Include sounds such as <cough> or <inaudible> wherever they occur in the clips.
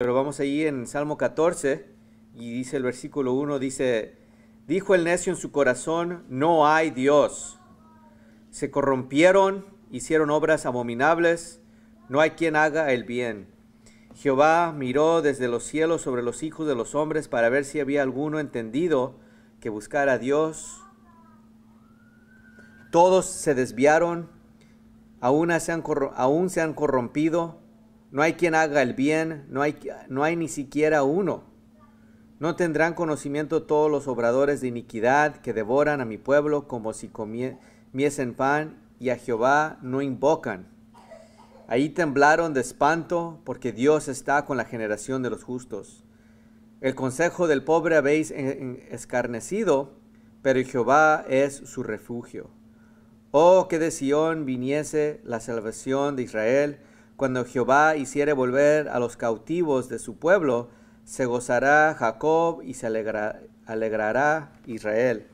Pero vamos allí en Salmo 14 y dice el versículo 1, dice, dijo el necio en su corazón, no hay Dios. Se corrompieron, hicieron obras abominables, no hay quien haga el bien. Jehová miró desde los cielos sobre los hijos de los hombres para ver si había alguno entendido que buscara a Dios. Todos se desviaron, aún aún se han corrompido no hay quien haga el bien, no hay, no hay ni siquiera uno. No tendrán conocimiento todos los obradores de iniquidad que devoran a mi pueblo como si comiesen pan y a Jehová no invocan. Ahí temblaron de espanto porque Dios está con la generación de los justos. El consejo del pobre habéis escarnecido, pero Jehová es su refugio. Oh, que de Sión viniese la salvación de Israel, cuando Jehová hiciere volver a los cautivos de su pueblo, se gozará Jacob y se alegrará Israel.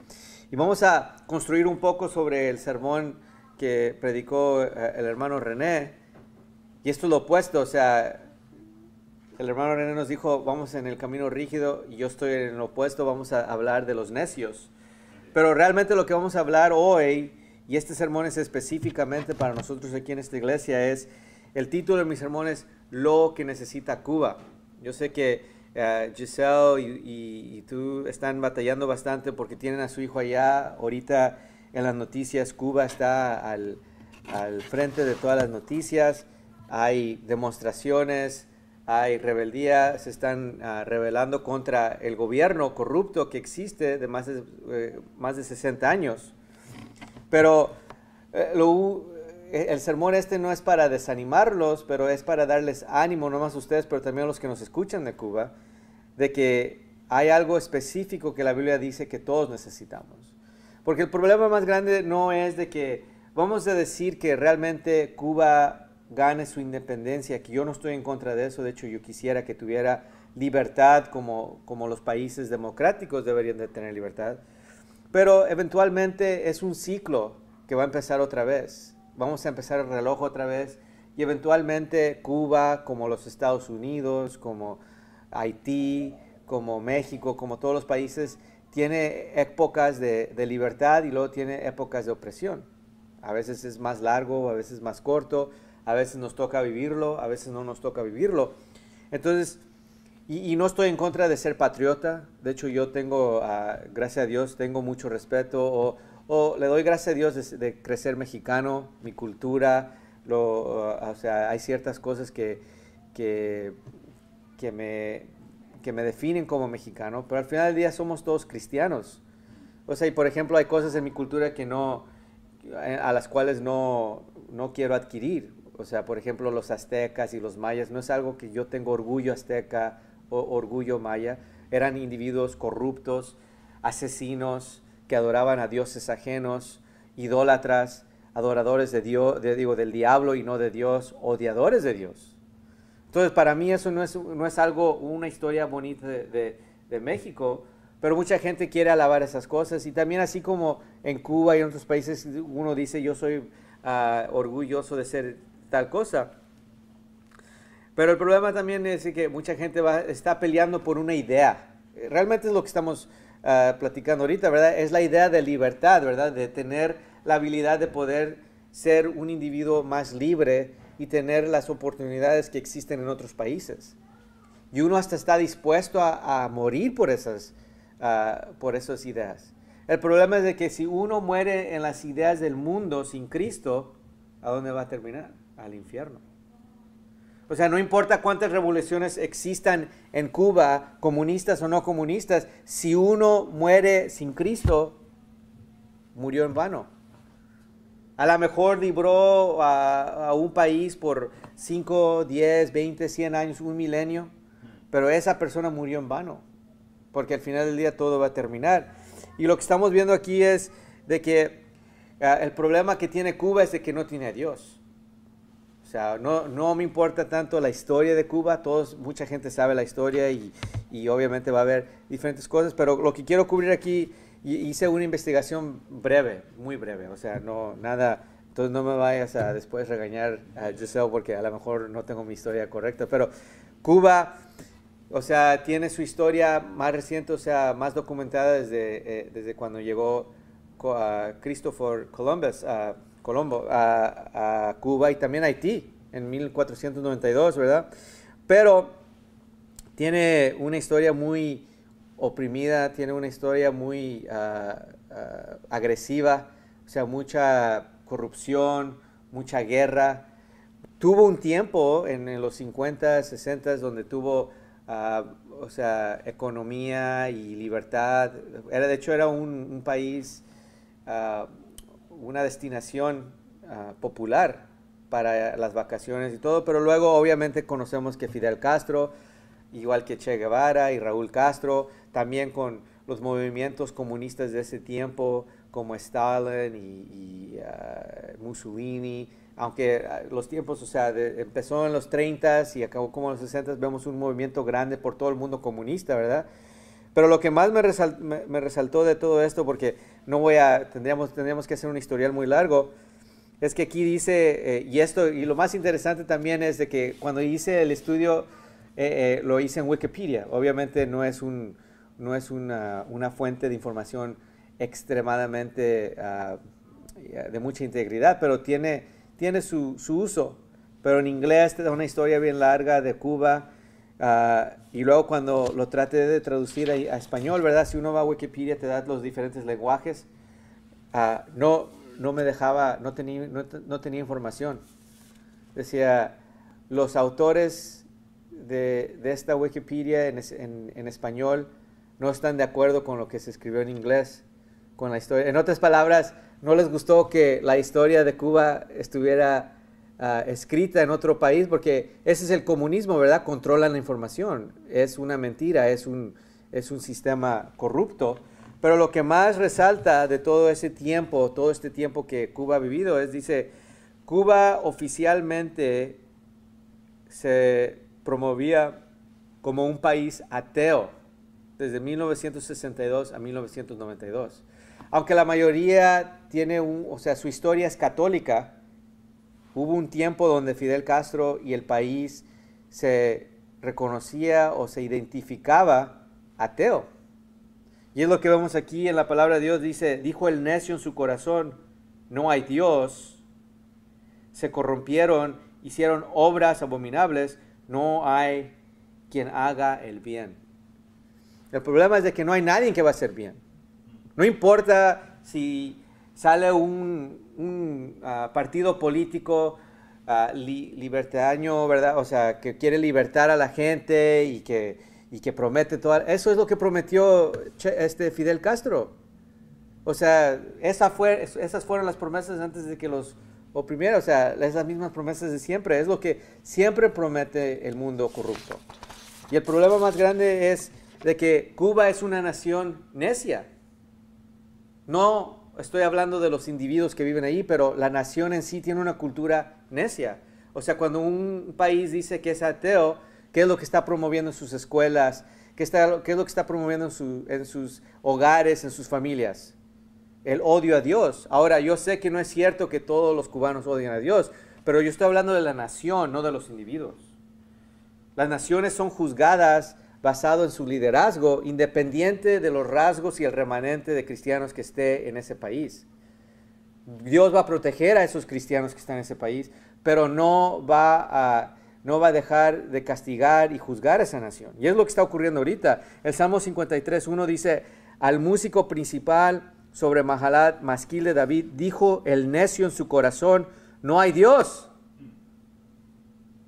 Y vamos a construir un poco sobre el sermón que predicó eh, el hermano René. Y esto es lo opuesto, o sea, el hermano René nos dijo, vamos en el camino rígido y yo estoy en lo opuesto, vamos a hablar de los necios. Pero realmente lo que vamos a hablar hoy, y este sermón es específicamente para nosotros aquí en esta iglesia, es el título de mi sermón es Lo que necesita Cuba. Yo sé que eh, Giselle y, tú están batallando bastante porque tienen a su hijo allá. Ahorita en las noticias Cuba está al, frente de todas las noticias. Hay demostraciones, hay rebeldía, se están ah, rebelando contra el gobierno corrupto que existe de más de, 60 eh, años. Pero eh, lo, eh, el sermón este no es para desanimarlos, pero es para darles ánimo, no más a ustedes, pero también a los que nos escuchan de Cuba, de que hay algo específico que la Biblia dice que todos necesitamos. Porque el problema más grande no es de que vamos a decir que realmente Cuba gane su independencia, que yo no estoy en contra de eso, de hecho yo quisiera que tuviera libertad como, los países democráticos deberían de tener libertad, pero eventualmente es un ciclo que va a empezar otra vez vamos a empezar el reloj otra vez y eventualmente Cuba, como los Estados Unidos, como Haití, como México, como todos los países, tiene épocas de, libertad y luego tiene épocas de opresión. A veces es más largo, a veces más corto, a veces nos toca vivirlo, a veces no nos toca vivirlo. Entonces, y, no estoy en contra de ser patriota, de hecho yo tengo, ah, gracias a Dios, tengo mucho respeto o le doy gracias a Dios de, crecer mexicano, mi cultura, o sea, hay ciertas cosas que, que, me, que me definen como mexicano, pero al final del día somos todos cristianos. O sea, y por ejemplo, hay cosas en mi cultura que no, a las cuales no, quiero adquirir. O sea, por ejemplo, los aztecas y los mayas, no es algo que yo tengo orgullo azteca o orgullo maya. Eran individuos corruptos, asesinos, que adoraban a dioses ajenos, idólatras, adoradores de Dios, digo, del diablo y no de Dios, odiadores de Dios. Entonces, para mí eso no es, algo, una historia bonita de, México, pero mucha gente quiere alabar esas cosas. Y también así como en Cuba y en otros países uno dice yo soy ah, orgulloso de ser tal cosa. Pero el problema también es que mucha gente va, está peleando por una idea. Realmente es lo que estamos Ah, platicando ahorita, ¿verdad? Es la idea de libertad, ¿verdad? De tener la habilidad de poder ser un individuo más libre y tener las oportunidades que existen en otros países. Y uno hasta está dispuesto a, morir por esas, ah, por esas ideas. El problema es de que si uno muere en las ideas del mundo sin Cristo, ¿a dónde va a terminar? Al infierno. O sea, no importa cuántas revoluciones existan en Cuba, comunistas o no comunistas, si uno muere sin Cristo, murió en vano. A lo mejor libró a, un país por 5, 10, 20, 100 años, un milenio, pero esa persona murió en vano, porque al final del día todo va a terminar. Y lo que estamos viendo aquí es de que ah, el problema que tiene Cuba es de que no tiene a Dios. O sea, no, no me importa tanto la historia de Cuba, todos, mucha gente sabe la historia y, obviamente va a haber diferentes cosas, pero lo que quiero cubrir aquí, hice una investigación breve, muy breve, o sea, no, nada, entonces no me vayas a después regañar a Giselle porque a lo mejor no tengo mi historia correcta, pero Cuba, o sea, tiene su historia más reciente, o sea, más documentada desde, eh, desde cuando llegó Christopher Columbus a... Colombo, a, Cuba y también a Haití en 1492, ¿verdad? Pero tiene una historia muy oprimida, tiene una historia muy ah, ah, agresiva, o sea, mucha corrupción, mucha guerra. Tuvo un tiempo en, los 50, 60 donde tuvo, ah, o sea, economía y libertad. Era, de hecho, era un país una destinación ah, popular para las vacaciones y todo, pero luego obviamente conocemos que Fidel Castro, igual que Che Guevara y Raúl Castro, también con los movimientos comunistas de ese tiempo, como Stalin y, ah, Mussolini, aunque ah, los tiempos, o sea, empezó en los 30s y acabó como en los 60s, vemos un movimiento grande por todo el mundo comunista, ¿verdad? Pero lo que más me resaltó de todo esto, porque no voy a, tendríamos, tendríamos que hacer un historial muy largo, es que aquí dice, eh, y esto, y lo más interesante también es de que cuando hice el estudio, eh, eh, lo hice en Wikipedia. Obviamente no es, no es una, fuente de información extremadamente ah, de mucha integridad, pero tiene, tiene su, su uso. Pero en inglés te da una historia bien larga de Cuba, Ah, y luego cuando lo traté de traducir a, español, ¿verdad? Si uno va a Wikipedia te da los diferentes lenguajes. Ah, no, no me dejaba, no tenía, tenía información. Decía, los autores de, esta Wikipedia en, en, español no están de acuerdo con lo que se escribió en inglés, con la historia. En otras palabras, no les gustó que la historia de Cuba estuviera Ah, escrita en otro país, porque ese es el comunismo, ¿verdad? Controlan la información. Es una mentira, es un, es un sistema corrupto. Pero lo que más resalta de todo ese tiempo, todo este tiempo que Cuba ha vivido, es, dice, Cuba oficialmente se promovía como un país ateo desde 1962 a 1992. Aunque la mayoría tiene un, o sea, su historia es católica, Hubo un tiempo donde Fidel Castro y el país se reconocía o se identificaba ateo. Y es lo que vemos aquí en la palabra de Dios. Dice, dijo el necio en su corazón, no hay Dios. Se corrompieron, hicieron obras abominables, no hay quien haga el bien. El problema es de que no hay nadie que va a hacer bien. No importa si sale un un ah, partido político ah, libertario, ¿verdad? O sea, que quiere libertar a la gente y que, que promete todo. Eso es lo que prometió este Fidel Castro. O sea, esas fueron las promesas antes de que los oprimiera. O sea, esas mismas promesas de siempre. Es lo que siempre promete el mundo corrupto. Y el problema más grande es de que Cuba es una nación necia. No estoy hablando de los individuos que viven ahí, pero la nación en sí tiene una cultura necia. O sea, cuando un país dice que es ateo, ¿qué es lo que está promoviendo en sus escuelas? ¿Qué, es lo que está promoviendo en, sus hogares, en sus familias? El odio a Dios. Ahora, yo sé que no es cierto que todos los cubanos odien a Dios, pero yo estoy hablando de la nación, no de los individuos. Las naciones son juzgadas basado en su liderazgo, independiente de los rasgos y el remanente de cristianos que esté en ese país. Dios va a proteger a esos cristianos que están en ese país, pero no va a, no va a dejar de castigar y juzgar a esa nación. Y es lo que está ocurriendo ahorita. El Salmo 53, 1 dice, al músico principal sobre Mahalat, masquil de David, dijo el necio en su corazón, no hay Dios.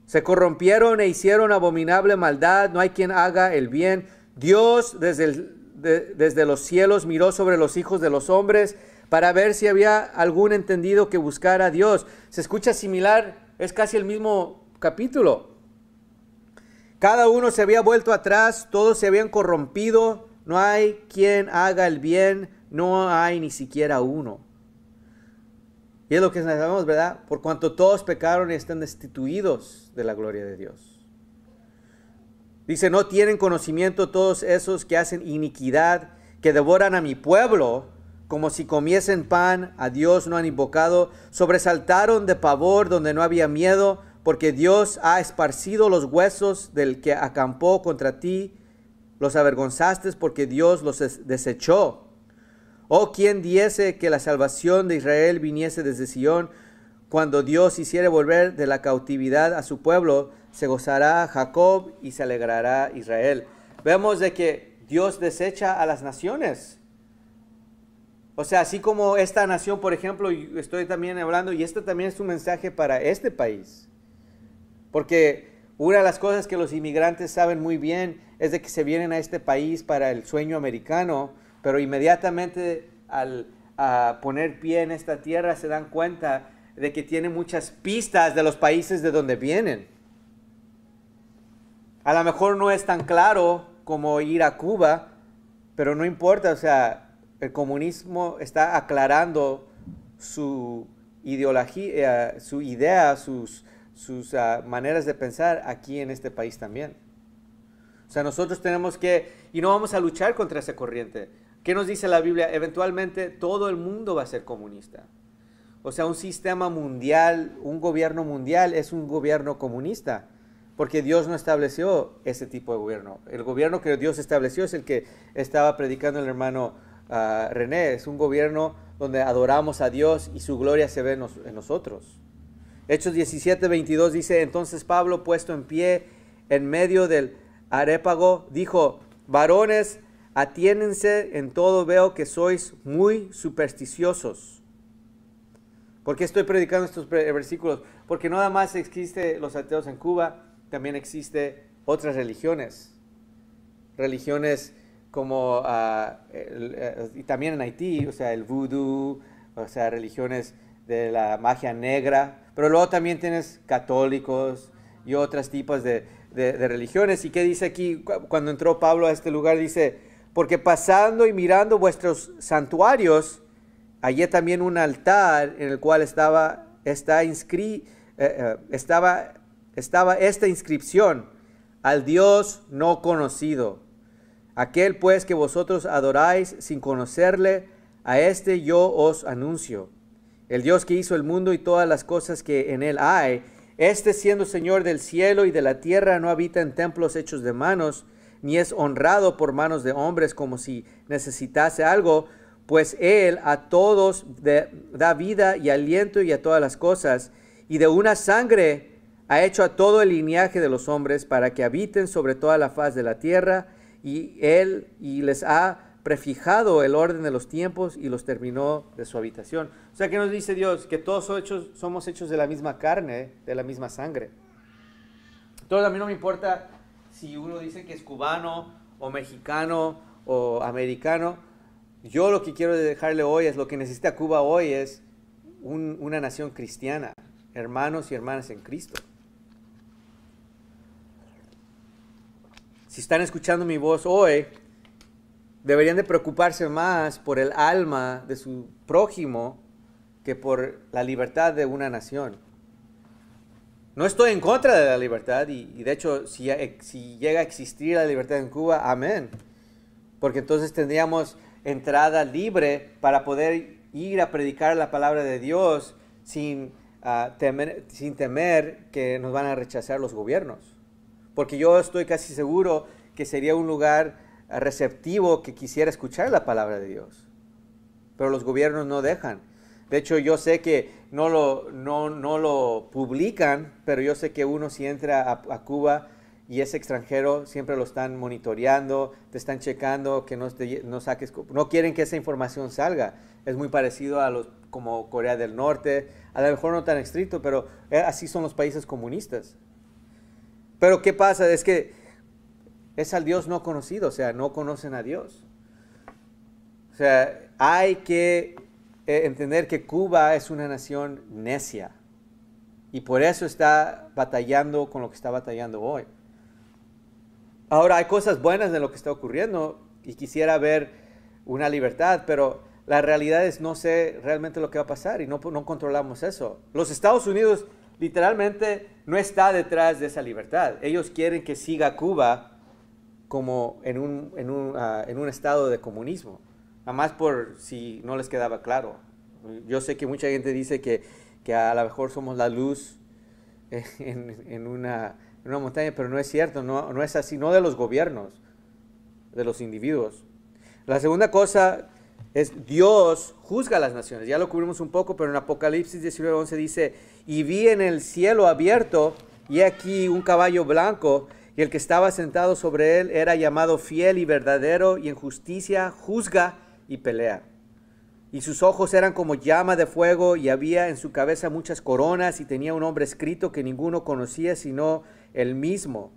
Se corrompieron e hicieron abominable maldad, no hay quien haga el bien. Dios desde, los cielos miró sobre los hijos de los hombres para ver si había algún entendido que buscara a Dios. Se escucha similar, es casi el mismo capítulo. Cada uno se había vuelto atrás, todos se habían corrompido, no hay quien haga el bien, no hay ni siquiera uno. Y es lo que sabemos, ¿verdad? Por cuanto todos pecaron y están destituidos de la gloria de Dios. Dice, no tienen conocimiento todos esos que hacen iniquidad, que devoran a mi pueblo, como si comiesen pan, a Dios no han invocado, sobresaltaron de pavor donde no había miedo, porque Dios ha esparcido los huesos del que acampó contra ti, los avergonzaste porque Dios los desechó o oh, quien diese que la salvación de Israel viniese desde Sion, cuando Dios hiciere volver de la cautividad a su pueblo, se gozará Jacob y se alegrará Israel. Vemos de que Dios desecha a las naciones. O sea, así como esta nación, por ejemplo, estoy también hablando, y esto también es un mensaje para este país. Porque una de las cosas que los inmigrantes saben muy bien es de que se vienen a este país para el sueño americano, pero inmediatamente al poner pie en esta tierra se dan cuenta de que tiene muchas pistas de los países de donde vienen. A lo mejor no es tan claro como ir a Cuba, pero no importa, o sea, el comunismo está aclarando su ideología, eh, su idea, sus, ah, maneras de pensar aquí en este país también. O sea, nosotros tenemos que, y no vamos a luchar contra esa corriente, ¿Qué nos dice la Biblia? Eventualmente todo el mundo va a ser comunista. O sea, un sistema mundial, un gobierno mundial es un gobierno comunista, porque Dios no estableció ese tipo de gobierno. El gobierno que Dios estableció es el que estaba predicando el hermano ah, René, es un gobierno donde adoramos a Dios y su gloria se ve en, nosotros. Hechos 17, 22 dice, entonces Pablo puesto en pie en medio del arépago, dijo, varones, Atiéndense en todo, veo que sois muy supersticiosos. ¿Por qué estoy predicando estos versículos? Porque no nada más existe los ateos en Cuba, también existe otras religiones. Religiones como, ah, eh, y también en Haití, o sea, el vudú, o sea, religiones de la magia negra, pero luego también tienes católicos y otros tipos de religiones. ¿Y qué dice aquí cuando entró Pablo a este lugar? Dice, porque pasando y mirando vuestros santuarios, hallé también un altar en el cual estaba, eh, eh, estaba, estaba esta inscripción, al Dios no conocido. Aquel pues que vosotros adoráis sin conocerle, a este yo os anuncio. El Dios que hizo el mundo y todas las cosas que en él hay, este siendo Señor del cielo y de la tierra, no habita en templos hechos de manos, ni es honrado por manos de hombres como si necesitase algo, pues Él a todos da vida y aliento y a todas las cosas, y de una sangre ha hecho a todo el linaje de los hombres para que habiten sobre toda la faz de la tierra, y Él y les ha prefijado el orden de los tiempos y los terminó de su habitación. O sea que nos dice Dios que todos somos hechos, somos hechos de la misma carne, de la misma sangre. Entonces a mí no me importa si uno dice que es cubano o mexicano o americano. Yo lo que quiero dejarle hoy es lo que necesita Cuba hoy es una nación cristiana, hermanos y hermanas en Cristo. Si están escuchando mi voz hoy, deberían de preocuparse más por el alma de su prójimo que por la libertad de una nación no estoy en contra de la libertad y, de hecho si, llega a existir la libertad en Cuba, amén. Porque entonces tendríamos entrada libre para poder ir a predicar la palabra de Dios sin, ah, sin temer que nos van a rechazar los gobiernos. Porque yo estoy casi seguro que sería un lugar receptivo que quisiera escuchar la palabra de Dios. Pero los gobiernos no dejan. De hecho, yo sé que no lo, no, no lo publican, pero yo sé que uno si entra a, Cuba y es extranjero, siempre lo están monitoreando, te están checando, que no, no saques, no quieren que esa información salga. Es muy parecido a los como Corea del Norte, a lo mejor no tan estricto, pero eh, así son los países comunistas. Pero ¿qué pasa? Es que es al Dios no conocido, o sea, no conocen a Dios. O sea, hay que eh, entender que Cuba es una nación necia y por eso está batallando con lo que está batallando hoy. Ahora hay cosas buenas de lo que está ocurriendo y quisiera ver una libertad, pero la realidad es no sé realmente lo que va a pasar y no, no controlamos eso. Los Estados Unidos literalmente no está detrás de esa libertad. Ellos quieren que siga Cuba como en ah, en un estado de comunismo. Además por si no les quedaba claro. Yo sé que mucha gente dice que, que a lo mejor somos la luz <laughs> en, una, en una, montaña, pero no es cierto, no, no es así, no de los gobiernos, de los individuos. La segunda cosa es Dios juzga a las naciones. Ya lo cubrimos un poco, pero en Apocalipsis 19:11 dice, y vi en el cielo abierto, y aquí un caballo blanco, y el que estaba sentado sobre él era llamado fiel y verdadero, y en justicia juzga y pelea. Y sus ojos eran como llama de fuego y había en su cabeza muchas coronas y tenía un nombre escrito que ninguno conocía sino el mismo.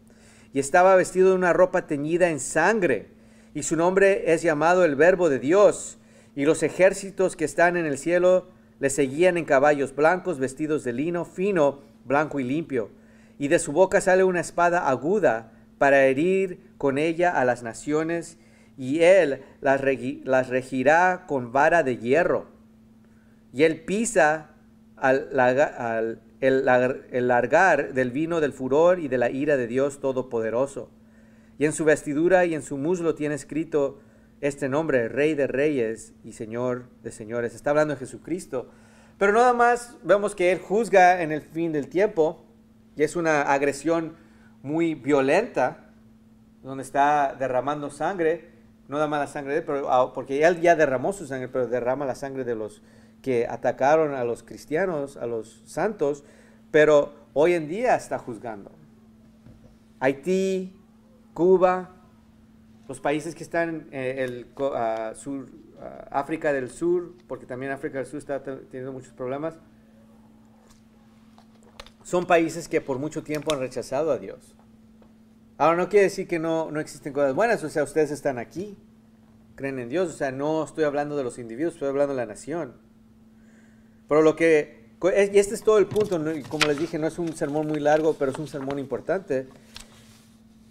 Y estaba vestido de una ropa teñida en sangre y su nombre es llamado el Verbo de Dios. Y los ejércitos que están en el cielo le seguían en caballos blancos vestidos de lino fino, blanco y limpio. Y de su boca sale una espada aguda para herir con ella a las naciones y él las, regirá con vara de hierro. Y él pisa el, el, largar del vino del furor y de la ira de Dios Todopoderoso. Y en su vestidura y en su muslo tiene escrito este nombre, Rey de Reyes y Señor de Señores. Está hablando de Jesucristo. Pero nada más vemos que Él juzga en el fin del tiempo y es una agresión muy violenta, donde está derramando sangre no da la sangre de él, ah, porque él ya derramó su sangre, pero derrama la sangre de los que atacaron a los cristianos, a los santos, pero hoy en día está juzgando. Haití, Cuba, los países que están en eh, el ah, sur, ah, África del Sur, porque también África del Sur está teniendo muchos problemas, son países que por mucho tiempo han rechazado a Dios. Ahora no quiere decir que no, existen cosas buenas, o sea, ustedes están aquí, creen en Dios, o sea, no estoy hablando de los individuos, estoy hablando de la nación. Pero lo que, y este es todo el punto, como les dije, no es un sermón muy largo, pero es un sermón importante.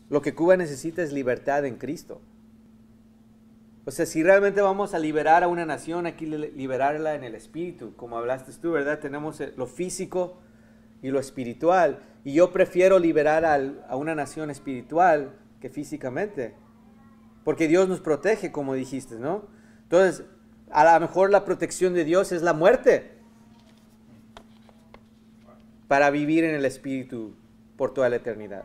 Lo que Cuba necesita es libertad en Cristo. O sea, si realmente vamos a liberar a una nación, aquí liberarla en el espíritu, como hablaste tú, ¿verdad? Tenemos lo físico, y lo espiritual. Y yo prefiero liberar a una nación espiritual que físicamente. Porque Dios nos protege, como dijiste, ¿no? Entonces, a lo mejor la protección de Dios es la muerte para vivir en el Espíritu por toda la eternidad.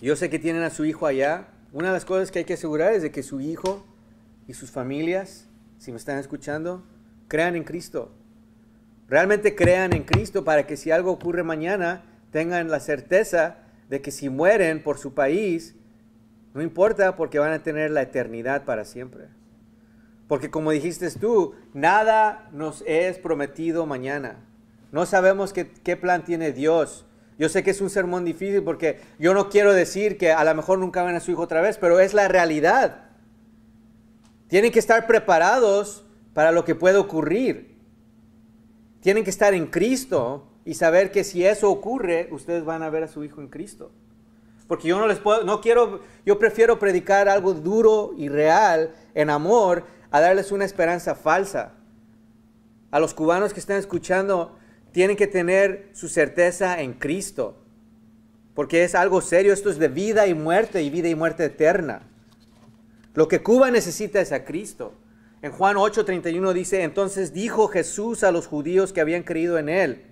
Yo sé que tienen a su hijo allá. Una de las cosas que hay que asegurar es de que su hijo y sus familias, si me están escuchando, crean en Cristo. Realmente crean en Cristo para que si algo ocurre mañana, tengan la certeza de que si mueren por su país, no importa porque van a tener la eternidad para siempre. Porque como dijiste tú, nada nos es prometido mañana. No sabemos qué, plan tiene Dios. Yo sé que es un sermón difícil porque yo no quiero decir que a lo mejor nunca ven a su hijo otra vez, pero es la realidad. Tienen que estar preparados para lo que puede ocurrir. Tienen que estar en Cristo y saber que si eso ocurre, ustedes van a ver a su hijo en Cristo. Porque yo no les puedo, no quiero, yo prefiero predicar algo duro y real en amor a darles una esperanza falsa. A los cubanos que están escuchando, tienen que tener su certeza en Cristo. Porque es algo serio, esto es de vida y muerte y vida y muerte eterna. Lo que Cuba necesita es a Cristo. En Juan 8:31 dice, entonces dijo Jesús a los judíos que habían creído en él,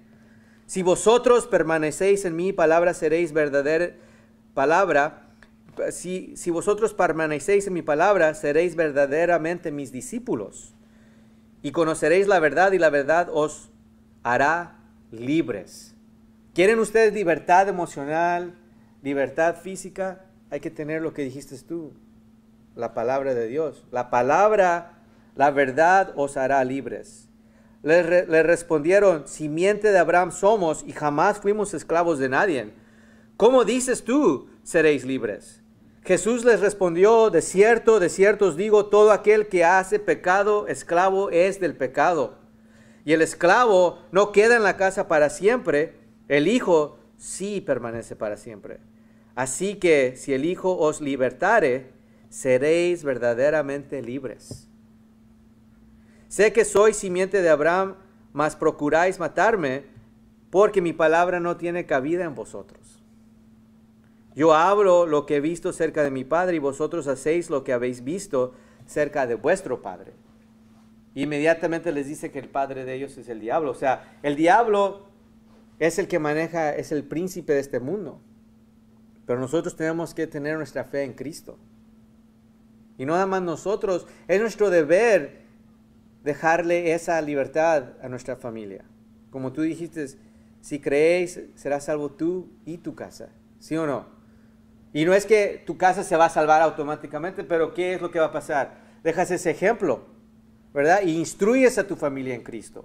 si vosotros permanecéis en mi palabra seréis verdadera palabra, si, vosotros permanecéis en mi palabra seréis verdaderamente mis discípulos y conoceréis la verdad y la verdad os hará libres. ¿Quieren ustedes libertad emocional, libertad física? Hay que tener lo que dijiste tú, la palabra de Dios. La palabra la verdad os hará libres. Le, respondieron, Si respondieron, simiente de Abraham somos y jamás fuimos esclavos de nadie. ¿Cómo dices tú, seréis libres? Jesús les respondió, de cierto, de cierto os digo, todo aquel que hace pecado, esclavo es del pecado. Y el esclavo no queda en la casa para siempre, el Hijo sí permanece para siempre. Así que si el Hijo os libertare, seréis verdaderamente libres. Sé que soy simiente de Abraham, mas procuráis matarme, porque mi palabra no tiene cabida en vosotros. Yo hablo lo que he visto cerca de mi padre, y vosotros hacéis lo que habéis visto cerca de vuestro padre. Inmediatamente les dice que el padre de ellos es el diablo. O sea, el diablo es el que maneja, es el príncipe de este mundo. Pero nosotros tenemos que tener nuestra fe en Cristo. Y no nada más nosotros, es nuestro deber dejarle esa libertad a nuestra familia. Como tú dijiste, si creéis, serás salvo tú y tu casa. ¿Sí o no? Y no es que tu casa se va a salvar automáticamente, pero ¿qué es lo que va a pasar? Dejas ese ejemplo, ¿verdad? instruyes a tu familia en Cristo.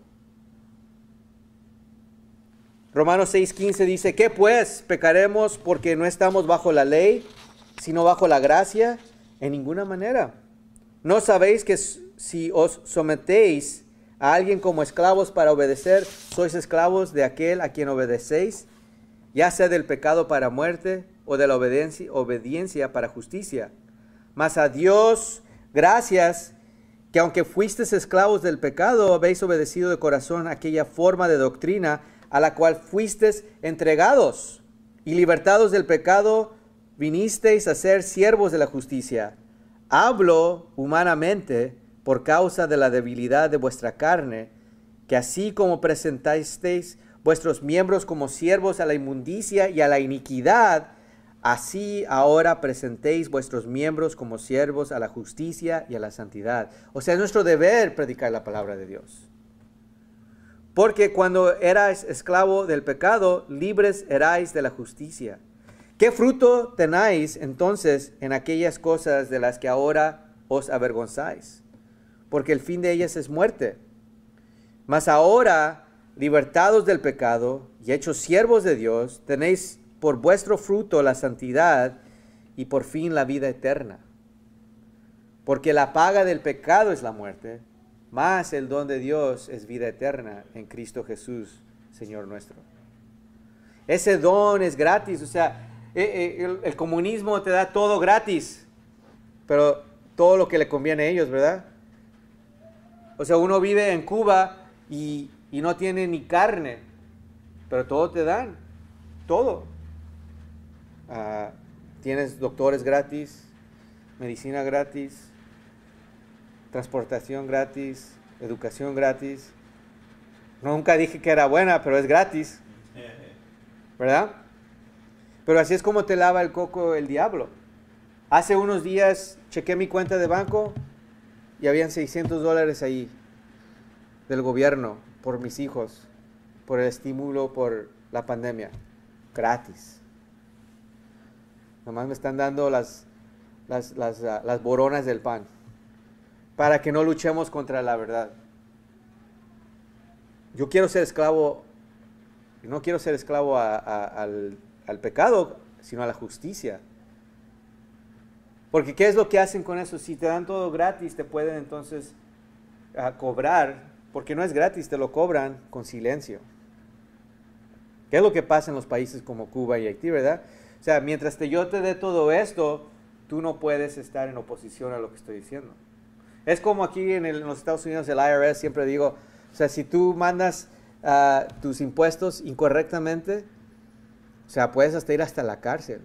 Romanos 6:15 dice, ¿qué pues? ¿Pecaremos porque no estamos bajo la ley, sino bajo la gracia? En ninguna manera. ¿No sabéis que si os sometéis a alguien como esclavos para obedecer, sois esclavos de aquel a quien obedecéis, ya sea del pecado para muerte o de la obediencia, para justicia. Mas a Dios, gracias, que aunque fuisteis esclavos del pecado, habéis obedecido de corazón aquella forma de doctrina a la cual fuisteis entregados y libertados del pecado, vinisteis a ser siervos de la justicia. Hablo humanamente, por causa de la debilidad de vuestra carne, que así como presentasteis vuestros miembros como siervos a la inmundicia y a la iniquidad, así ahora presentéis vuestros miembros como siervos a la justicia y a la santidad. O sea, es nuestro deber predicar la palabra de Dios. Porque cuando erais esclavo del pecado, libres erais de la justicia. ¿Qué fruto tenéis entonces en aquellas cosas de las que ahora os avergonzáis? porque el fin de ellas es muerte. Mas ahora, libertados del pecado y hechos siervos de Dios, tenéis por vuestro fruto la santidad y por fin la vida eterna. Porque la paga del pecado es la muerte, mas el don de Dios es vida eterna en Cristo Jesús, Señor nuestro. Ese don es gratis, o sea, eh, eh, el, el comunismo te da todo gratis, pero todo lo que le conviene a ellos, ¿verdad? O sea, uno vive en Cuba y, no tiene ni carne, pero todo te dan, todo. Ah, tienes doctores gratis, medicina gratis, transportación gratis, educación gratis. Nunca dije que era buena, pero es gratis. <laughs> ¿Verdad? Pero así es como te lava el coco el diablo. Hace unos días chequé mi cuenta de banco y habían 600 dólares ahí del gobierno por mis hijos, por el estímulo, por la pandemia, gratis. Nomás me están dando las, las, las, ah, boronas del pan para que no luchemos contra la verdad. Yo quiero ser esclavo, no quiero ser esclavo al, al pecado, sino a la justicia. Porque ¿qué es lo que hacen con eso? Si te dan todo gratis, te pueden entonces ah, cobrar, porque no es gratis, te lo cobran con silencio. ¿Qué es lo que pasa en los países como Cuba y Haití, verdad? O sea, mientras te, yo te dé todo esto, tú no puedes estar en oposición a lo que estoy diciendo. Es como aquí en, los Estados Unidos, el IRS siempre digo, o sea, si tú mandas ah, tus impuestos incorrectamente, o sea, puedes hasta ir hasta la cárcel.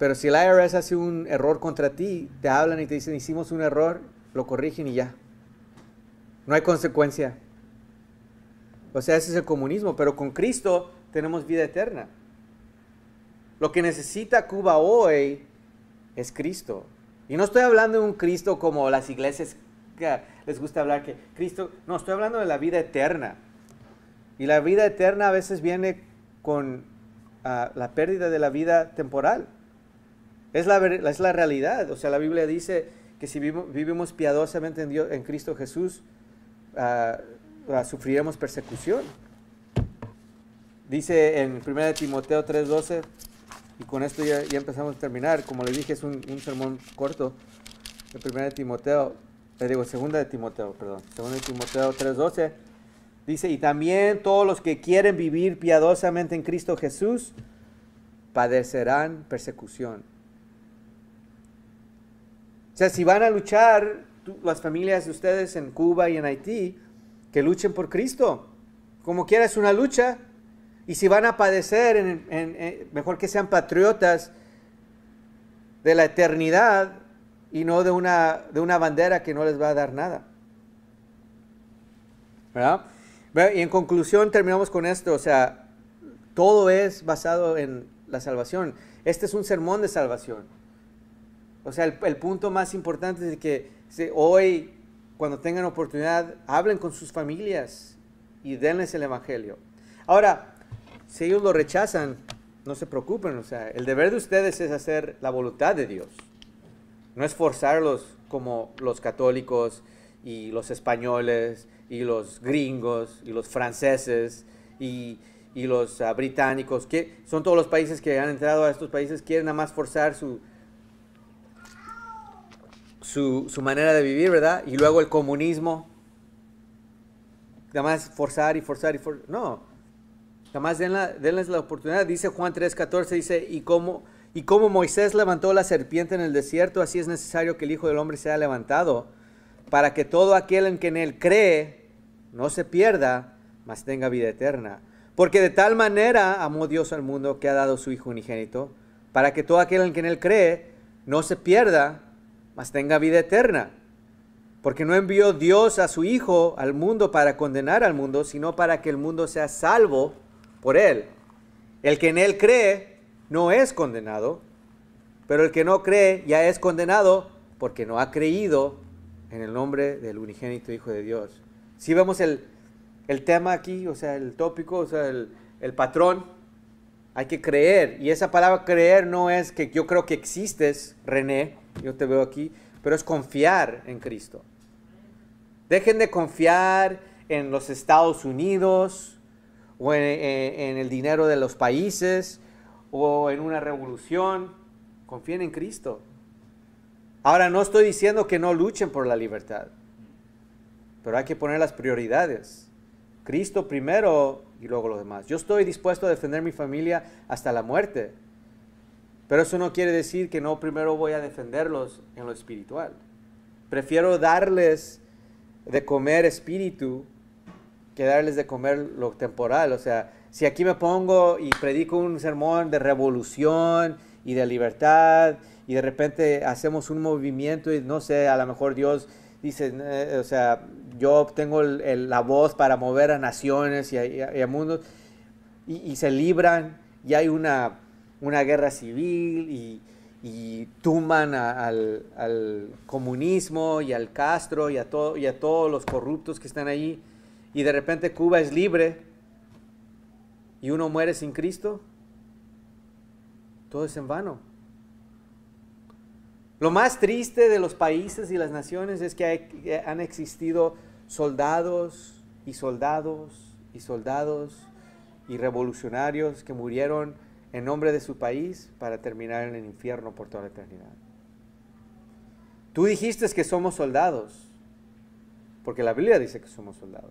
Pero si el IRS hace un error contra ti, te hablan y te dicen, hicimos un error, lo corrigen y ya. No hay consecuencia. O sea, ese es el comunismo, pero con Cristo tenemos vida eterna. Lo que necesita Cuba hoy es Cristo. Y no estoy hablando de un Cristo como las iglesias que les gusta hablar que Cristo, no, estoy hablando de la vida eterna. Y la vida eterna a veces viene con ah, la pérdida de la vida temporal. Es la, es la realidad. O sea, la Biblia dice que si vivimos piadosamente en, Cristo Jesús, ah, ah, sufriremos persecución. Dice en 1 Timoteo 3:12, y con esto ya, empezamos a terminar, como les dije, es un, sermón corto, de 1 Timoteo, le eh, digo, 2 Timoteo, perdón, 2 Timoteo 3:12, dice, y también todos los que quieren vivir piadosamente en Cristo Jesús padecerán persecución. O sea, si van a luchar las familias de ustedes en Cuba y en Haití, que luchen por Cristo. Como quiera, es una lucha. Y si van a padecer, mejor que sean patriotas de la eternidad y no de una, de una bandera que no les va a dar nada. ¿Verdad? Y en conclusión terminamos con esto, o sea, todo es basado en la salvación. Este es un sermón de salvación. O sea, el, punto más importante es que hoy, cuando tengan oportunidad, hablen con sus familias y denles el Evangelio. Ahora, si ellos lo rechazan, no se preocupen. O sea, el deber de ustedes es hacer la voluntad de Dios. No es forzarlos como los católicos y los españoles y los gringos y los franceses y, los ah, británicos, que son todos los países que han entrado a estos países, quieren nada más forzar su, su, manera de vivir, ¿verdad? Y luego el comunismo. Nada más forzar y forzar y forzar. No. Nada más denles la oportunidad. Dice Juan 3.14, dice, y como, y como Moisés levantó la serpiente en el desierto, así es necesario que el Hijo del Hombre sea levantado, para que todo aquel en que él cree no se pierda, mas tenga vida eterna. Porque de tal manera amó Dios al mundo que ha dado su Hijo unigénito, para que todo aquel en que él cree no se pierda, más tenga vida eterna. Porque no envió Dios a su Hijo al mundo para condenar al mundo, sino para que el mundo sea salvo por él. El que en él cree no es condenado, pero el que no cree ya es condenado porque no ha creído en el nombre del unigénito Hijo de Dios. Si vemos el, tema aquí, o sea, el tópico, o sea, el, el patrón, hay que creer. Y esa palabra creer no es que yo creo que existes, René, yo te veo aquí, pero es confiar en Cristo. Dejen de confiar en los Estados Unidos o en, el dinero de los países o en una revolución. Confíen en Cristo. Ahora, no estoy diciendo que no luchen por la libertad, pero hay que poner las prioridades. Cristo primero y luego los demás. Yo estoy dispuesto a defender mi familia hasta la muerte. Pero eso no quiere decir que no primero voy a defenderlos en lo espiritual. Prefiero darles de comer espíritu que darles de comer lo temporal. O sea, si aquí me pongo y predico un sermón de revolución y de libertad y de repente hacemos un movimiento y no sé, a lo mejor Dios dice, eh, o sea, yo tengo la voz para mover a naciones y a, mundos y se libran y hay una una guerra civil y, y tuman al, comunismo y al Castro y a, todo, y a todos los corruptos que están allí, y de repente Cuba es libre y uno muere sin Cristo, todo es en vano. Lo más triste de los países y las naciones es que han existido soldados y soldados y soldados y revolucionarios que murieron en nombre de su país para terminar en el infierno por toda la eternidad. Tú dijiste que somos soldados, porque la Biblia dice que somos soldados,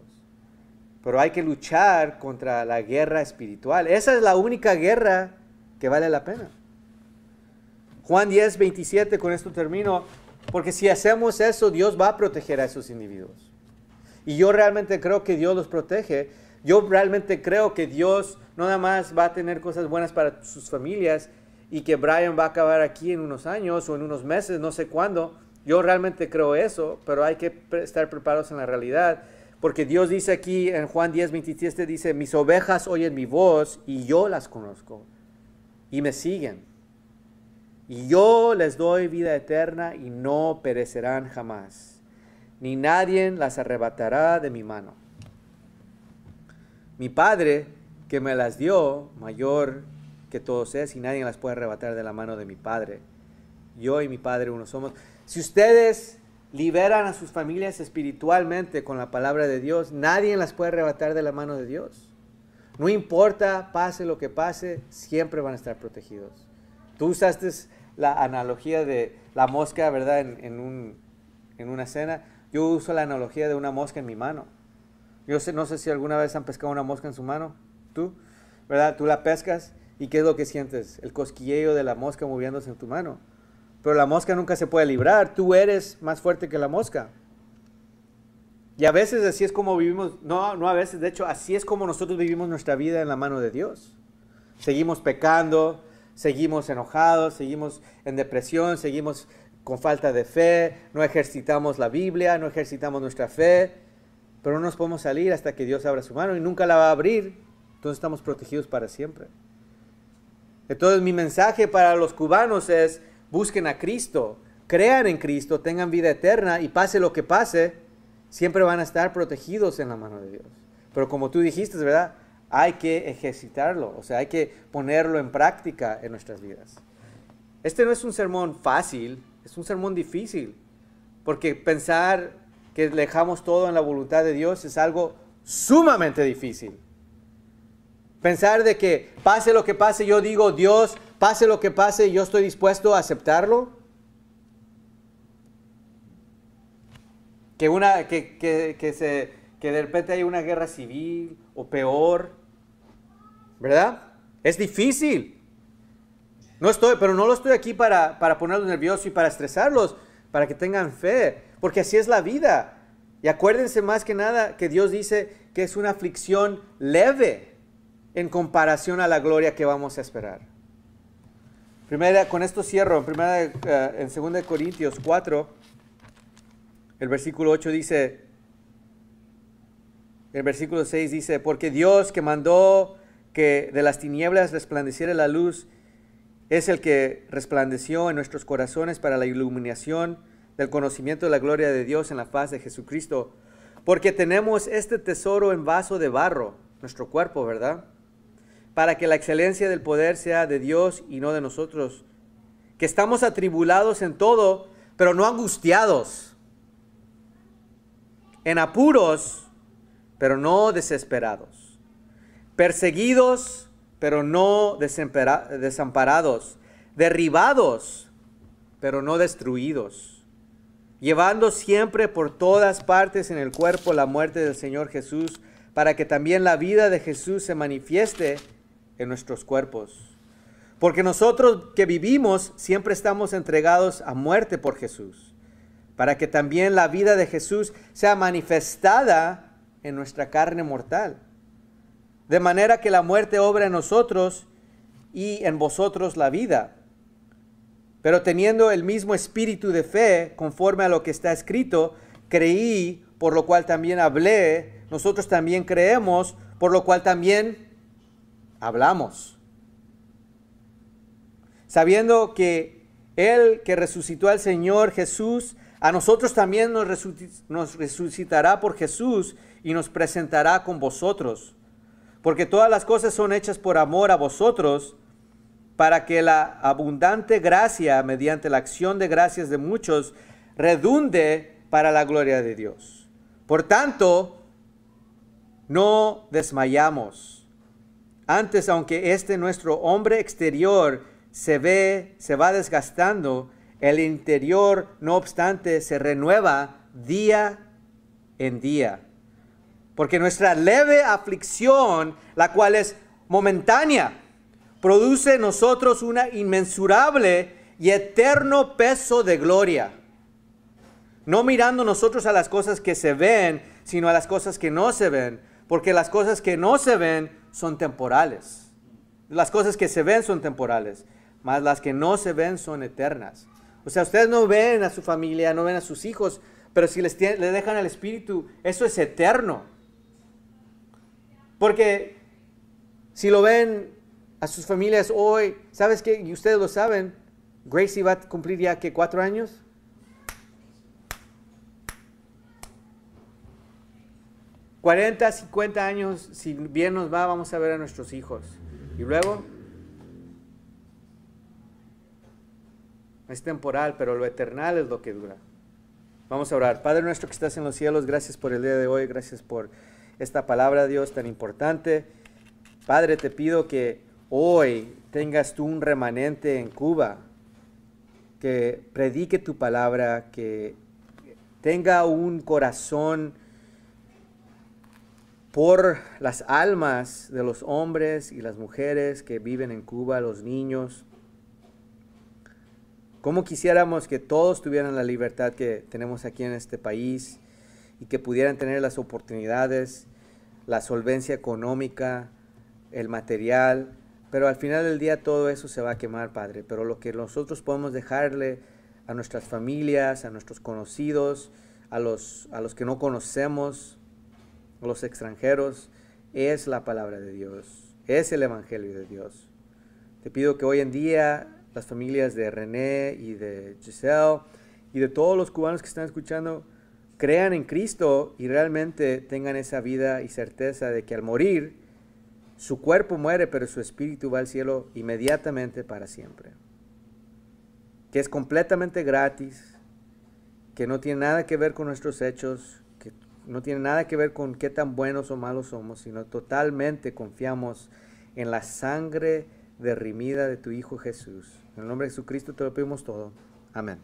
pero hay que luchar contra la guerra espiritual. Esa es la única guerra que vale la pena. Juan 10, 27, con esto termino, porque si hacemos eso, Dios va a proteger a esos individuos. Y yo realmente creo que Dios los protege yo realmente creo que Dios no nada más va a tener cosas buenas para sus familias y que Brian va a acabar aquí en unos años o en unos meses, no sé cuándo. Yo realmente creo eso, pero hay que estar preparados en la realidad. Porque Dios dice aquí en Juan 10, 27, dice, mis ovejas oyen mi voz y yo las conozco y me siguen. Y yo les doy vida eterna y no perecerán jamás. Ni nadie las arrebatará de mi mano mi Padre que me las dio, mayor que todos es, y nadie las puede arrebatar de la mano de mi Padre. Yo y mi Padre uno somos. Si ustedes liberan a sus familias espiritualmente con la palabra de Dios, nadie las puede arrebatar de la mano de Dios. No importa, pase lo que pase, siempre van a estar protegidos. Tú usaste la analogía de la mosca, ¿verdad? En, una cena. Yo uso la analogía de una mosca en mi mano yo no sé si alguna vez han pescado una mosca en su mano, tú, ¿verdad? Tú la pescas y ¿qué es lo que sientes? El cosquilleo de la mosca moviéndose en tu mano. Pero la mosca nunca se puede librar, tú eres más fuerte que la mosca. Y a veces así es como vivimos, no, no a veces, de hecho, así es como nosotros vivimos nuestra vida en la mano de Dios. Seguimos pecando, seguimos enojados, seguimos en depresión, seguimos con falta de fe, no ejercitamos la Biblia, no ejercitamos nuestra fe pero no nos podemos salir hasta que Dios abra su mano y nunca la va a abrir. Entonces estamos protegidos para siempre. Entonces mi mensaje para los cubanos es, busquen a Cristo, crean en Cristo, tengan vida eterna y pase lo que pase, siempre van a estar protegidos en la mano de Dios. Pero como tú dijiste, ¿verdad? Hay que ejercitarlo, o sea, hay que ponerlo en práctica en nuestras vidas. Este no es un sermón fácil, es un sermón difícil, porque pensar que dejamos todo en la voluntad de Dios es algo sumamente difícil. Pensar de que pase lo que pase, yo digo, Dios, pase lo que pase, yo estoy dispuesto a aceptarlo. Que, una, que, se, que de repente hay una guerra civil o peor, ¿verdad? Es difícil. No estoy, pero no lo estoy aquí para, para ponerlos nerviosos y para estresarlos, para que tengan fe porque así es la vida. Y acuérdense más que nada que Dios dice que es una aflicción leve en comparación a la gloria que vamos a esperar. Primera, con esto cierro, en, primera, eh, en 2 Corintios 4, el versículo 8 dice, el versículo 6 dice, porque Dios que mandó que de las tinieblas resplandeciera la luz, es el que resplandeció en nuestros corazones para la iluminación del conocimiento de la gloria de Dios en la faz de Jesucristo, porque tenemos este tesoro en vaso de barro, nuestro cuerpo, ¿verdad? Para que la excelencia del poder sea de Dios y no de nosotros, que estamos atribulados en todo, pero no angustiados, en apuros, pero no desesperados, perseguidos, pero no desamparados, derribados, pero no destruidos llevando siempre por todas partes en el cuerpo la muerte del Señor Jesús, para que también la vida de Jesús se manifieste en nuestros cuerpos. Porque nosotros que vivimos siempre estamos entregados a muerte por Jesús, para que también la vida de Jesús sea manifestada en nuestra carne mortal. De manera que la muerte obra en nosotros y en vosotros la vida. Pero teniendo el mismo espíritu de fe, conforme a lo que está escrito, creí, por lo cual también hablé, nosotros también creemos, por lo cual también hablamos. Sabiendo que el que resucitó al Señor Jesús, a nosotros también nos, nos resucitará por Jesús y nos presentará con vosotros. Porque todas las cosas son hechas por amor a vosotros, para que la abundante gracia, mediante la acción de gracias de muchos, redunde para la gloria de Dios. Por tanto, no desmayamos. Antes, aunque este nuestro hombre exterior se ve, se va desgastando, el interior, no obstante, se renueva día en día. Porque nuestra leve aflicción, la cual es momentánea, produce en nosotros una inmensurable y eterno peso de gloria. No mirando nosotros a las cosas que se ven, sino a las cosas que no se ven, porque las cosas que no se ven son temporales. Las cosas que se ven son temporales, mas las que no se ven son eternas. O sea, ustedes no ven a su familia, no ven a sus hijos, pero si les, dejan al Espíritu, eso es eterno. Porque si lo ven a sus familias hoy, ¿sabes qué? Y ustedes lo saben, Gracie va a cumplir ya que cuatro años. ¿40, 50 años, si bien nos va, vamos a ver a nuestros hijos. Y luego, es temporal, pero lo eternal es lo que dura. Vamos a orar. Padre nuestro que estás en los cielos, gracias por el día de hoy, gracias por esta palabra, Dios, tan importante. Padre, te pido que hoy tengas tú un remanente en Cuba que predique tu palabra, que tenga un corazón por las almas de los hombres y las mujeres que viven en Cuba, los niños. ¿Cómo quisiéramos que todos tuvieran la libertad que tenemos aquí en este país y que pudieran tener las oportunidades, la solvencia económica, el material, pero al final del día todo eso se va a quemar, Padre. Pero lo que nosotros podemos dejarle a nuestras familias, a nuestros conocidos, a los, a los que no conocemos, a los extranjeros, es la palabra de Dios, es el Evangelio de Dios. Te pido que hoy en día las familias de René y de Giselle y de todos los cubanos que están escuchando crean en Cristo y realmente tengan esa vida y certeza de que al morir, su cuerpo muere, pero su espíritu va al cielo inmediatamente para siempre. Que es completamente gratis, que no tiene nada que ver con nuestros hechos, que no tiene nada que ver con qué tan buenos o malos somos, sino totalmente confiamos en la sangre derrimida de tu Hijo Jesús. En el nombre de Jesucristo te lo pedimos todo. Amén.